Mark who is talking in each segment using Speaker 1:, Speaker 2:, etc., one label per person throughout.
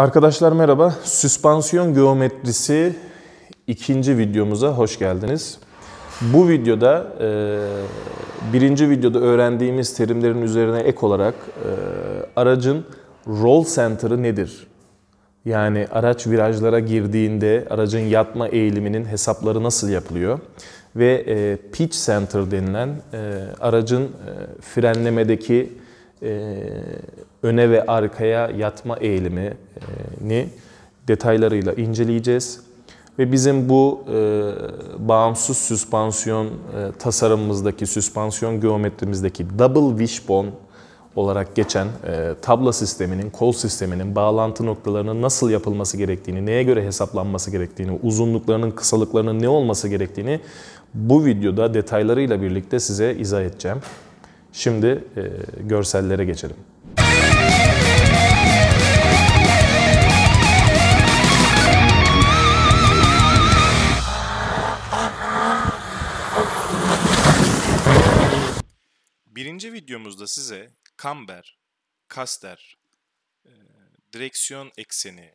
Speaker 1: Arkadaşlar merhaba. Süspansiyon geometrisi ikinci videomuza hoş geldiniz. Bu videoda e, birinci videoda öğrendiğimiz terimlerin üzerine ek olarak e, aracın roll center'ı nedir? Yani araç virajlara girdiğinde aracın yatma eğiliminin hesapları nasıl yapılıyor? Ve e, pitch center denilen aracın frenlemedeki öne ve arkaya yatma eğilimini detaylarıyla inceleyeceğiz. Ve bizim bu e, bağımsız süspansiyon e, tasarımımızdaki, süspansiyon geometrimizdeki double wishbone olarak geçen e, tabla sisteminin, kol sisteminin bağlantı noktalarının nasıl yapılması gerektiğini, neye göre hesaplanması gerektiğini, uzunluklarının, kısalıklarının ne olması gerektiğini bu videoda detaylarıyla birlikte size izah edeceğim. Şimdi e, görsellere geçelim. İkinci videomuzda size kamber, kaster, e, direksiyon ekseni,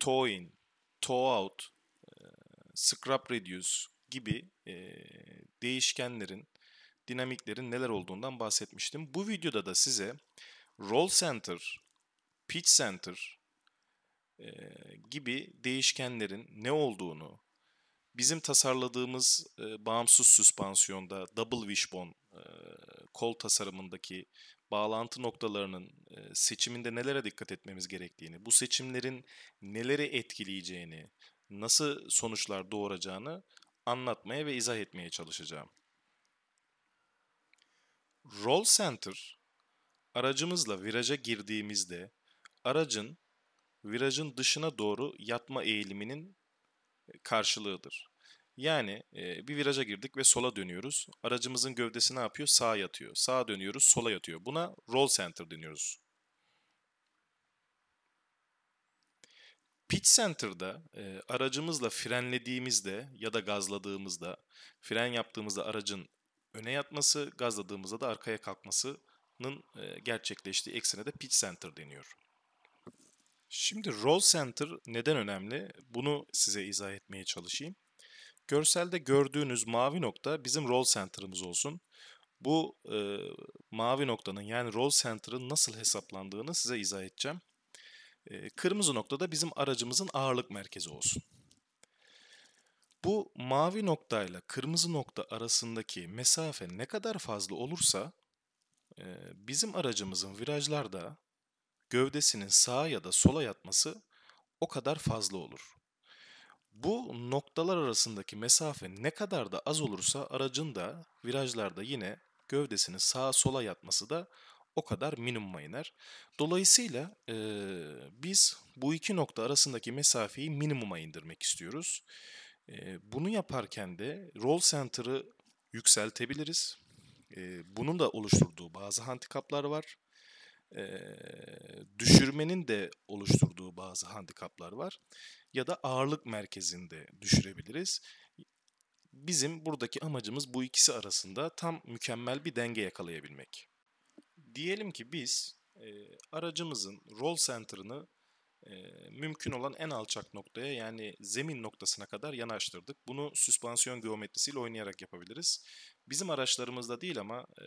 Speaker 1: toe in toe out e, radius gibi e, değişkenlerin, dinamiklerin neler olduğundan bahsetmiştim. Bu videoda da size roll center, pitch center e, gibi değişkenlerin ne olduğunu, bizim tasarladığımız e, bağımsız süspansiyonda double wishbone kol tasarımındaki bağlantı noktalarının seçiminde nelere dikkat etmemiz gerektiğini, bu seçimlerin neleri etkileyeceğini, nasıl sonuçlar doğuracağını anlatmaya ve izah etmeye çalışacağım. Roll Center aracımızla viraja girdiğimizde aracın virajın dışına doğru yatma eğiliminin karşılığıdır. Yani bir viraja girdik ve sola dönüyoruz. Aracımızın gövdesi ne yapıyor? Sağa yatıyor. Sağa dönüyoruz, sola yatıyor. Buna roll center deniyoruz. Pitch center'da e, aracımızla frenlediğimizde ya da gazladığımızda, fren yaptığımızda aracın öne yatması, gazladığımızda da arkaya kalkmasının e, gerçekleştiği eksene de pitch center deniyor. Şimdi roll center neden önemli? Bunu size izah etmeye çalışayım. Görselde gördüğünüz mavi nokta bizim roll center'ımız olsun. Bu e, mavi noktanın yani roll center'ın nasıl hesaplandığını size izah edeceğim. E, kırmızı nokta da bizim aracımızın ağırlık merkezi olsun. Bu mavi noktayla kırmızı nokta arasındaki mesafe ne kadar fazla olursa e, bizim aracımızın virajlarda gövdesinin sağa ya da sola yatması o kadar fazla olur. Bu noktalar arasındaki mesafe ne kadar da az olursa aracın da virajlarda yine gövdesinin sağa sola yatması da o kadar minimuma iner. Dolayısıyla e, biz bu iki nokta arasındaki mesafeyi minimuma indirmek istiyoruz. E, bunu yaparken de roll center'ı yükseltebiliriz. E, bunun da oluşturduğu bazı handikaplar var e, düşürmenin de oluşturduğu bazı handikaplar var. Ya da ağırlık merkezinde düşürebiliriz. Bizim buradaki amacımız bu ikisi arasında tam mükemmel bir denge yakalayabilmek. Diyelim ki biz e, aracımızın roll center'ını e, mümkün olan en alçak noktaya yani zemin noktasına kadar yanaştırdık. Bunu süspansiyon geometrisiyle oynayarak yapabiliriz. Bizim araçlarımızda değil ama e,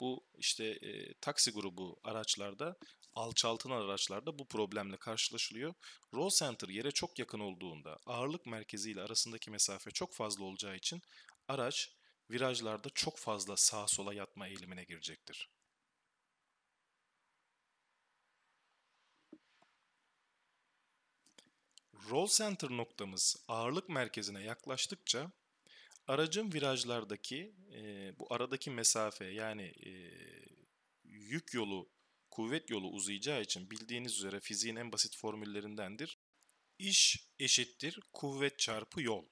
Speaker 1: bu işte e, taksi grubu araçlarda alçaltın araçlarda bu problemle karşılaşılıyor. Roll center yere çok yakın olduğunda ağırlık merkezi ile arasındaki mesafe çok fazla olacağı için araç virajlarda çok fazla sağa sola yatma eğilimine girecektir. Roll center noktamız ağırlık merkezine yaklaştıkça Aracın virajlardaki e, bu aradaki mesafe yani e, yük yolu, kuvvet yolu uzayacağı için bildiğiniz üzere fiziğin en basit formüllerindendir. İş eşittir kuvvet çarpı yol.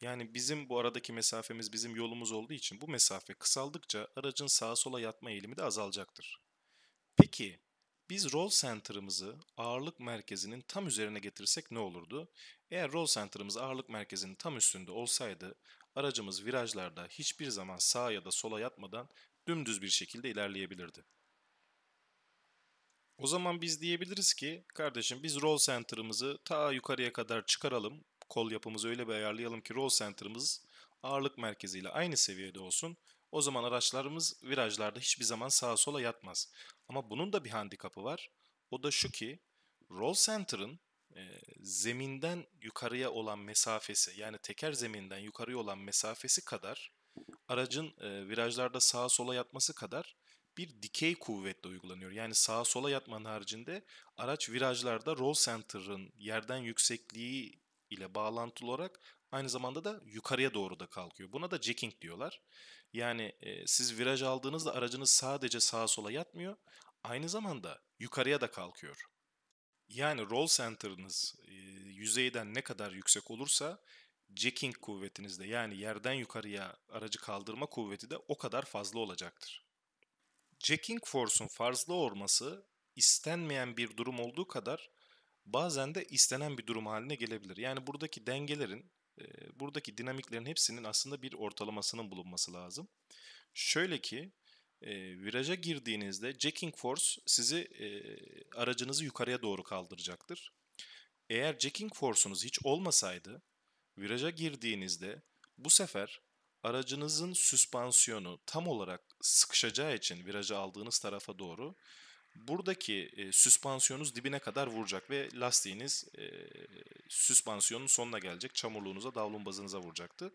Speaker 1: Yani bizim bu aradaki mesafemiz bizim yolumuz olduğu için bu mesafe kısaldıkça aracın sağa sola yatma eğilimi de azalacaktır. Peki biz roll center'ımızı ağırlık merkezinin tam üzerine getirsek ne olurdu? Eğer roll center'ımız ağırlık merkezinin tam üstünde olsaydı aracımız virajlarda hiçbir zaman sağa ya da sola yatmadan dümdüz bir şekilde ilerleyebilirdi. O zaman biz diyebiliriz ki kardeşim biz roll center'ımızı ta yukarıya kadar çıkaralım. Kol yapımızı öyle bir ayarlayalım ki roll center'ımız ağırlık merkeziyle aynı seviyede olsun. O zaman araçlarımız virajlarda hiçbir zaman sağa sola yatmaz. Ama bunun da bir handikapı var. O da şu ki roll center'ın zeminden yukarıya olan mesafesi yani teker zeminden yukarıya olan mesafesi kadar aracın virajlarda sağa sola yatması kadar bir dikey kuvvetle uygulanıyor. Yani sağa sola yatmanın haricinde araç virajlarda roll center'ın yerden yüksekliği ile bağlantılı olarak aynı zamanda da yukarıya doğru da kalkıyor. Buna da jacking diyorlar. Yani e, siz viraj aldığınızda aracınız sadece sağa sola yatmıyor, aynı zamanda yukarıya da kalkıyor. Yani roll center'ınız e, yüzeyden ne kadar yüksek olursa jacking kuvvetiniz de yani yerden yukarıya aracı kaldırma kuvveti de o kadar fazla olacaktır. Jacking force'un fazla olması istenmeyen bir durum olduğu kadar bazen de istenen bir durum haline gelebilir. Yani buradaki dengelerin, e, buradaki dinamiklerin hepsinin aslında bir ortalamasının bulunması lazım. Şöyle ki e, viraja girdiğinizde jacking force sizi e, aracınızı yukarıya doğru kaldıracaktır. Eğer jacking force'unuz hiç olmasaydı viraja girdiğinizde bu sefer aracınızın süspansiyonu tam olarak sıkışacağı için viraja aldığınız tarafa doğru buradaki e, süspansiyonunuz dibine kadar vuracak ve lastiğiniz e, süspansiyonun sonuna gelecek. Çamurluğunuza, davlumbazınıza vuracaktı.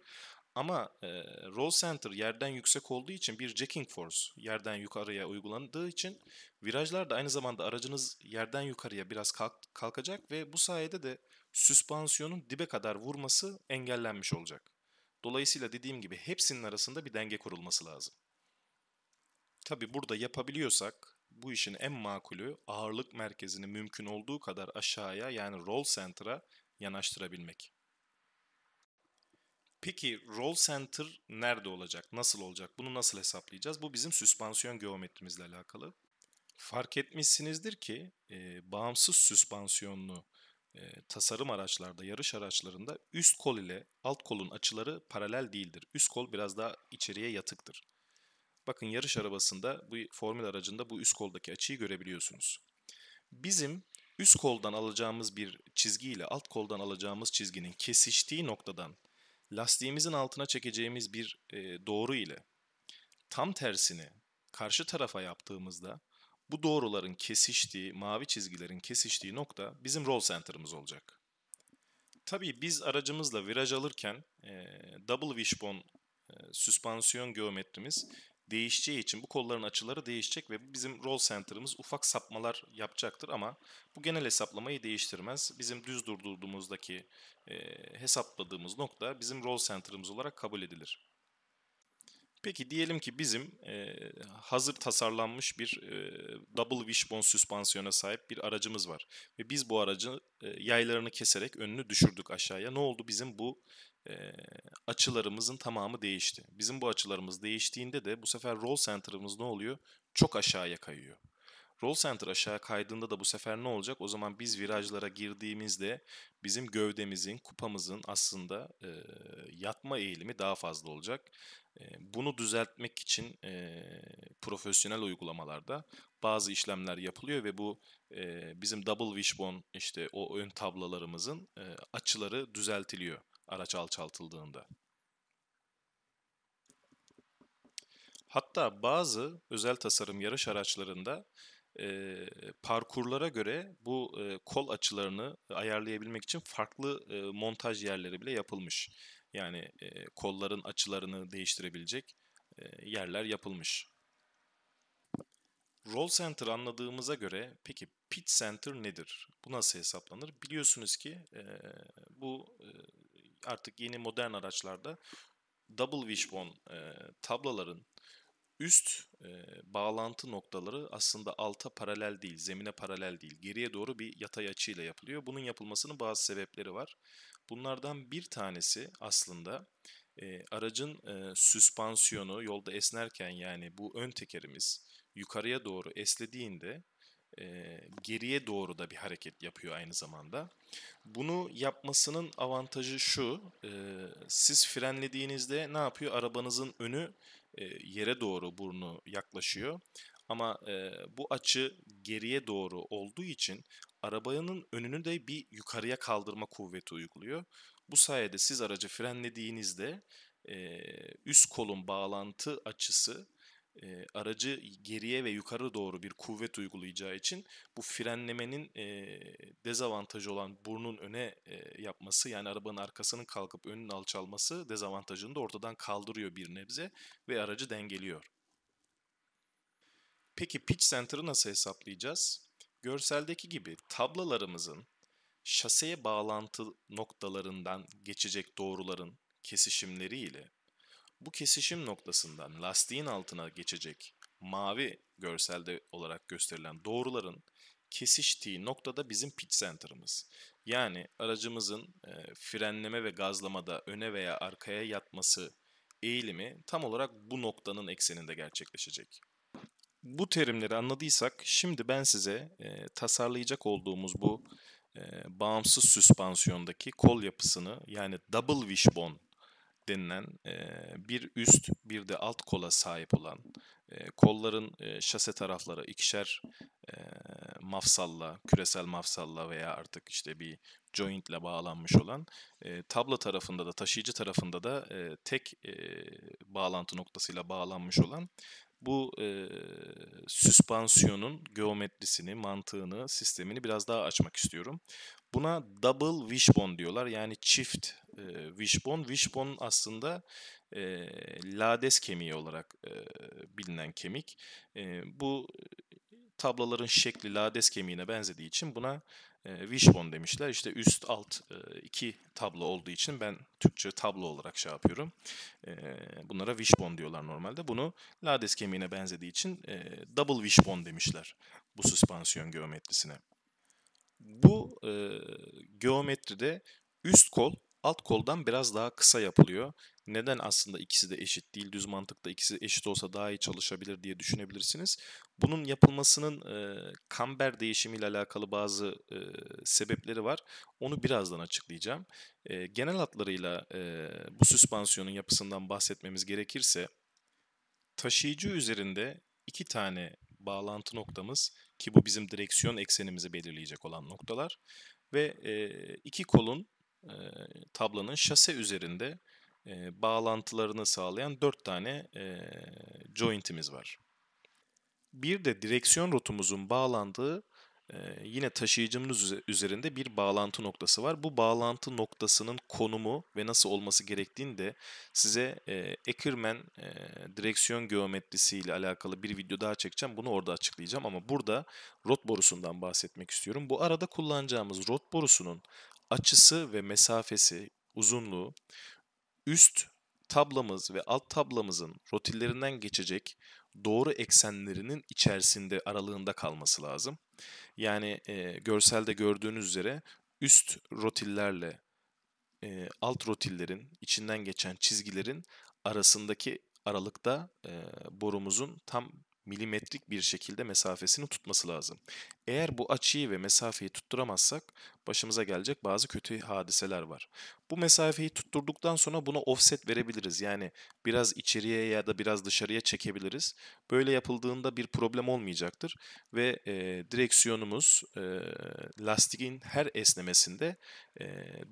Speaker 1: Ama e, roll center yerden yüksek olduğu için bir jacking force yerden yukarıya uygulandığı için virajlarda aynı zamanda aracınız yerden yukarıya biraz kalk, kalkacak ve bu sayede de süspansiyonun dibe kadar vurması engellenmiş olacak. Dolayısıyla dediğim gibi hepsinin arasında bir denge kurulması lazım. Tabi burada yapabiliyorsak bu işin en makulü ağırlık merkezini mümkün olduğu kadar aşağıya yani roll center'a yanaştırabilmek. Peki roll center nerede olacak? Nasıl olacak? Bunu nasıl hesaplayacağız? Bu bizim süspansiyon geometrimizle alakalı. Fark etmişsinizdir ki e, bağımsız süspansiyonlu e, tasarım araçlarda, yarış araçlarında üst kol ile alt kolun açıları paralel değildir. Üst kol biraz daha içeriye yatıktır. Bakın yarış arabasında bu formül aracında bu üst koldaki açıyı görebiliyorsunuz. Bizim üst koldan alacağımız bir çizgi ile alt koldan alacağımız çizginin kesiştiği noktadan lastiğimizin altına çekeceğimiz bir e, doğru ile tam tersini karşı tarafa yaptığımızda bu doğruların kesiştiği, mavi çizgilerin kesiştiği nokta bizim roll center'ımız olacak. Tabii biz aracımızla viraj alırken e, double wishbone e, süspansiyon geometrimiz değişeceği için bu kolların açıları değişecek ve bizim roll center'ımız ufak sapmalar yapacaktır ama bu genel hesaplamayı değiştirmez. Bizim düz durduğumuzdaki e, hesapladığımız nokta bizim roll center'ımız olarak kabul edilir. Peki diyelim ki bizim e, hazır tasarlanmış bir e, double wishbone süspansiyona sahip bir aracımız var. Ve biz bu aracı e, yaylarını keserek önünü düşürdük aşağıya. Ne oldu bizim bu e, açılarımızın tamamı değişti. Bizim bu açılarımız değiştiğinde de bu sefer roll center'ımız ne oluyor? Çok aşağıya kayıyor. Roll center aşağı kaydığında da bu sefer ne olacak? O zaman biz virajlara girdiğimizde bizim gövdemizin, kupamızın aslında e, yatma eğilimi daha fazla olacak. E, bunu düzeltmek için e, profesyonel uygulamalarda bazı işlemler yapılıyor ve bu e, bizim double wishbone işte o ön tablalarımızın e, açıları düzeltiliyor araç alçaltıldığında. Hatta bazı özel tasarım yarış araçlarında e, parkurlara göre bu e, kol açılarını ayarlayabilmek için farklı e, montaj yerleri bile yapılmış. Yani e, kolların açılarını değiştirebilecek e, yerler yapılmış. Roll center anladığımıza göre peki pit center nedir? Bu nasıl hesaplanır? Biliyorsunuz ki e, bu e, artık yeni modern araçlarda double wishbone e, tablaların üst e, bağlantı noktaları aslında alta paralel değil, zemine paralel değil. Geriye doğru bir yatay açıyla yapılıyor. Bunun yapılmasının bazı sebepleri var. Bunlardan bir tanesi aslında e, aracın e, süspansiyonu yolda esnerken yani bu ön tekerimiz yukarıya doğru eslediğinde e, geriye doğru da bir hareket yapıyor aynı zamanda. Bunu yapmasının avantajı şu, e, siz frenlediğinizde ne yapıyor? Arabanızın önü e, yere doğru burnu yaklaşıyor. Ama e, bu açı geriye doğru olduğu için arabanın önünü de bir yukarıya kaldırma kuvveti uyguluyor. Bu sayede siz aracı frenlediğinizde e, üst kolun bağlantı açısı e, aracı geriye ve yukarı doğru bir kuvvet uygulayacağı için bu frenlemenin e, dezavantajı olan burnun öne e, yapması yani arabanın arkasının kalkıp önün alçalması dezavantajını da ortadan kaldırıyor bir nebze ve aracı dengeliyor. Peki pitch center'ı nasıl hesaplayacağız? Görseldeki gibi tablalarımızın şaseye bağlantı noktalarından geçecek doğruların kesişimleri ile bu kesişim noktasından lastiğin altına geçecek mavi görselde olarak gösterilen doğruların kesiştiği noktada bizim pitch center'ımız. Yani aracımızın e, frenleme ve gazlamada öne veya arkaya yatması eğilimi tam olarak bu noktanın ekseninde gerçekleşecek. Bu terimleri anladıysak şimdi ben size e, tasarlayacak olduğumuz bu e, bağımsız süspansiyondaki kol yapısını yani double wishbone denilen bir üst bir de alt kola sahip olan kolların şase tarafları ikişer mafsalla, küresel mafsalla veya artık işte bir jointle bağlanmış olan tablo tarafında da taşıyıcı tarafında da tek bağlantı noktasıyla bağlanmış olan bu e, süspansiyonun geometrisini, mantığını, sistemini biraz daha açmak istiyorum. Buna double wishbone diyorlar. Yani çift e, wishbone. Wishbone aslında e, lades kemiği olarak e, bilinen kemik. E, bu Tabloların şekli lades kemiğine benzediği için buna e, wishbone demişler. İşte üst alt e, iki tablo olduğu için ben Türkçe tablo olarak şey yapıyorum. E, bunlara wishbone diyorlar normalde. Bunu lades kemiğine benzediği için e, double wishbone demişler bu süspansiyon geometrisine. Bu e, geometride üst kol Alt koldan biraz daha kısa yapılıyor. Neden aslında ikisi de eşit değil? Düz mantıkta ikisi eşit olsa daha iyi çalışabilir diye düşünebilirsiniz. Bunun yapılmasının e, kamber değişimiyle alakalı bazı e, sebepleri var. Onu birazdan açıklayacağım. E, genel hatlarıyla e, bu süspansiyonun yapısından bahsetmemiz gerekirse taşıyıcı üzerinde iki tane bağlantı noktamız ki bu bizim direksiyon eksenimizi belirleyecek olan noktalar ve e, iki kolun e, tablanın şase üzerinde e, bağlantılarını sağlayan 4 tane e, jointimiz var. Bir de direksiyon rotumuzun bağlandığı e, yine taşıyıcımız üzerinde bir bağlantı noktası var. Bu bağlantı noktasının konumu ve nasıl olması gerektiğini de size e, Ackerman e, direksiyon geometrisi ile alakalı bir video daha çekeceğim. Bunu orada açıklayacağım ama burada rot borusundan bahsetmek istiyorum. Bu arada kullanacağımız rot borusunun açısı ve mesafesi, uzunluğu üst tablamız ve alt tablamızın rotillerinden geçecek doğru eksenlerinin içerisinde aralığında kalması lazım. Yani e, görselde gördüğünüz üzere üst rotillerle e, alt rotillerin içinden geçen çizgilerin arasındaki aralıkta e, borumuzun tam milimetrik bir şekilde mesafesini tutması lazım. Eğer bu açıyı ve mesafeyi tutturamazsak başımıza gelecek bazı kötü hadiseler var. Bu mesafeyi tutturduktan sonra buna offset verebiliriz. Yani biraz içeriye ya da biraz dışarıya çekebiliriz. Böyle yapıldığında bir problem olmayacaktır. Ve e, direksiyonumuz e, lastiğin her esnemesinde e,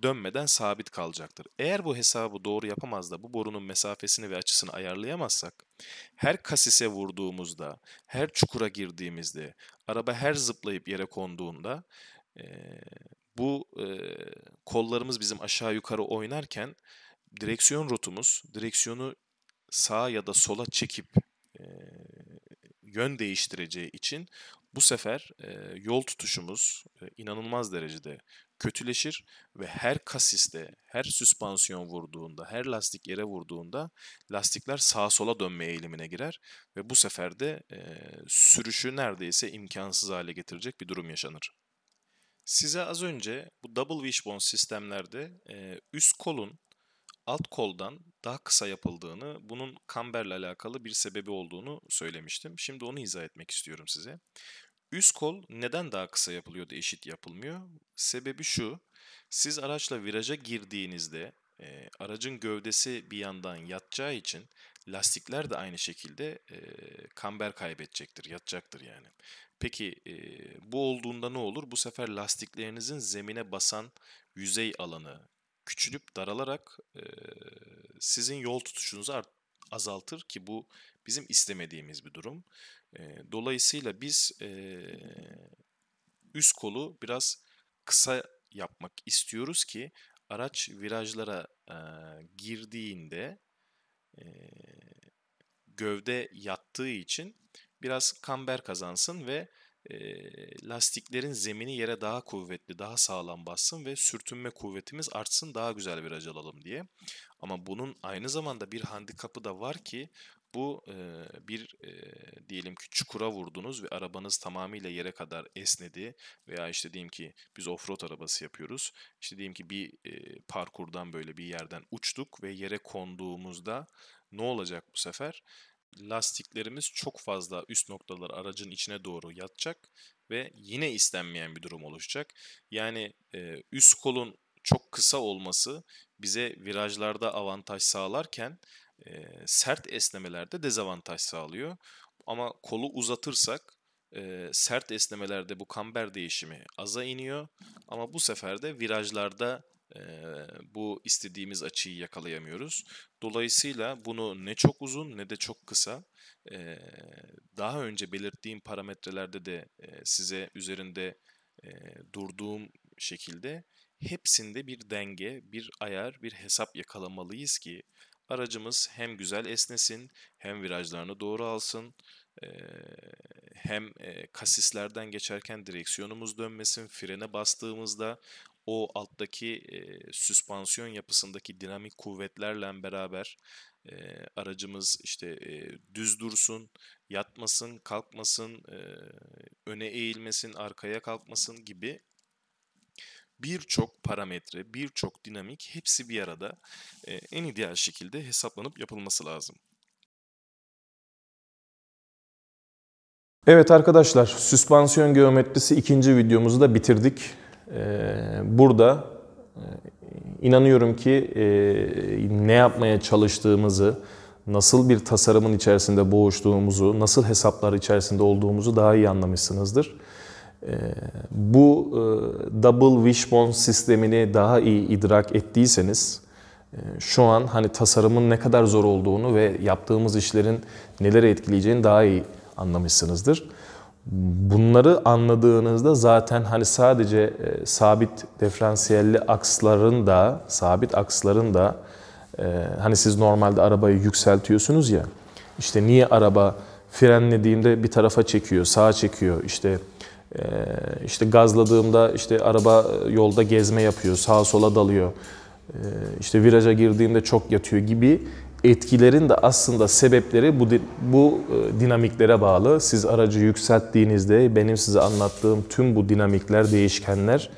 Speaker 1: dönmeden sabit kalacaktır. Eğer bu hesabı doğru yapamaz da bu borunun mesafesini ve açısını ayarlayamazsak her kasise vurduğumuzda, her çukura girdiğimizde, araba her zıplayıp yere konduğunda e, bu e, kollarımız bizim aşağı yukarı oynarken direksiyon rotumuz direksiyonu sağa ya da sola çekip e, yön değiştireceği için bu sefer e, yol tutuşumuz e, inanılmaz derecede kötüleşir ve her kasiste, her süspansiyon vurduğunda, her lastik yere vurduğunda lastikler sağa sola dönme eğilimine girer ve bu sefer de e, sürüşü neredeyse imkansız hale getirecek bir durum yaşanır. Size az önce bu double wishbone sistemlerde e, üst kolun alt koldan daha kısa yapıldığını, bunun kamberle alakalı bir sebebi olduğunu söylemiştim. Şimdi onu izah etmek istiyorum size. Üst kol neden daha kısa yapılıyor da eşit yapılmıyor? Sebebi şu, siz araçla viraja girdiğinizde e, aracın gövdesi bir yandan yatacağı için lastikler de aynı şekilde e, kamber kaybedecektir, yatacaktır yani. Peki e, bu olduğunda ne olur? Bu sefer lastiklerinizin zemine basan yüzey alanı küçülüp daralarak e, sizin yol tutuşunuzu art azaltır ki bu bizim istemediğimiz bir durum. E, dolayısıyla biz e, üst kolu biraz kısa yapmak istiyoruz ki araç virajlara e, girdiğinde e, gövde yattığı için biraz kamber kazansın ve e, lastiklerin zemini yere daha kuvvetli, daha sağlam bassın ve sürtünme kuvvetimiz artsın, daha güzel viraj alalım diye. Ama bunun aynı zamanda bir handikapı da var ki bu e, bir e, diyelim ki çukura vurdunuz ve arabanız tamamıyla yere kadar esnedi veya işte diyeyim ki biz offroad arabası yapıyoruz. İşte diyeyim ki bir e, parkurdan böyle bir yerden uçtuk ve yere konduğumuzda ne olacak bu sefer? lastiklerimiz çok fazla üst noktalar aracın içine doğru yatacak ve yine istenmeyen bir durum oluşacak. Yani e, üst kolun çok kısa olması bize virajlarda avantaj sağlarken e, sert esnemelerde dezavantaj sağlıyor. Ama kolu uzatırsak e, sert esnemelerde bu kamber değişimi aza iniyor. Ama bu sefer de virajlarda bu istediğimiz açıyı yakalayamıyoruz. Dolayısıyla bunu ne çok uzun ne de çok kısa daha önce belirttiğim parametrelerde de size üzerinde durduğum şekilde hepsinde bir denge, bir ayar, bir hesap yakalamalıyız ki aracımız hem güzel esnesin, hem virajlarını doğru alsın, hem kasislerden geçerken direksiyonumuz dönmesin, frene bastığımızda o alttaki e, süspansiyon yapısındaki dinamik kuvvetlerle beraber e, aracımız işte e, düz dursun, yatmasın, kalkmasın, e, öne eğilmesin, arkaya kalkmasın gibi birçok parametre, birçok dinamik hepsi bir arada e, en ideal şekilde hesaplanıp yapılması lazım. Evet arkadaşlar, süspansiyon geometrisi ikinci videomuzu da bitirdik. Ee, burada e, inanıyorum ki e, ne yapmaya çalıştığımızı, nasıl bir tasarımın içerisinde boğuştuğumuzu, nasıl hesaplar içerisinde olduğumuzu daha iyi anlamışsınızdır. Ee, bu e, double wishbone sistemini daha iyi idrak ettiyseniz, şu an hani tasarımın ne kadar zor olduğunu ve yaptığımız işlerin nelere etkileyeceğini daha iyi anlamışsınızdır. Bunları anladığınızda zaten hani sadece e, sabit diferansiyelli aksların da sabit aksların da e, hani siz normalde arabayı yükseltiyorsunuz ya işte niye araba frenlediğimde bir tarafa çekiyor, sağa çekiyor işte e, işte gazladığımda işte araba e, yolda gezme yapıyor, sağa sola dalıyor e, işte viraja girdiğimde çok yatıyor gibi etkilerin de aslında sebepleri bu, bu e, dinamiklere bağlı. Siz aracı yükselttiğinizde benim size anlattığım tüm bu dinamikler, değişkenler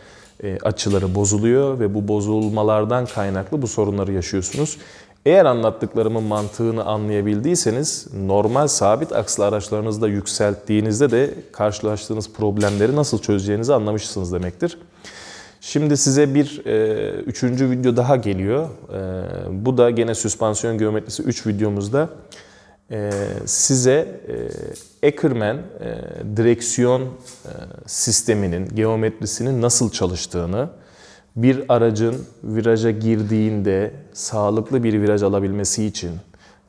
Speaker 1: e, açıları bozuluyor ve bu bozulmalardan kaynaklı bu sorunları yaşıyorsunuz. Eğer anlattıklarımın mantığını anlayabildiyseniz normal sabit akslı araçlarınızda yükselttiğinizde de karşılaştığınız problemleri nasıl çözeceğinizi anlamışsınız demektir. Şimdi size bir e, üçüncü video daha geliyor. E, bu da gene süspansiyon geometrisi 3 videomuzda e, size e, Ackerman e, direksiyon e, sisteminin, geometrisinin nasıl çalıştığını, bir aracın viraja girdiğinde sağlıklı bir viraj alabilmesi için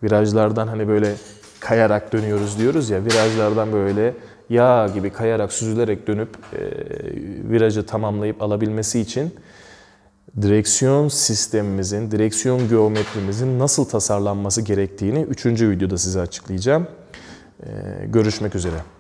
Speaker 1: virajlardan hani böyle kayarak dönüyoruz diyoruz ya virajlardan böyle yağ gibi kayarak süzülerek dönüp e, virajı tamamlayıp alabilmesi için direksiyon sistemimizin, direksiyon geometrimizin nasıl tasarlanması gerektiğini 3. videoda size açıklayacağım. E, görüşmek üzere.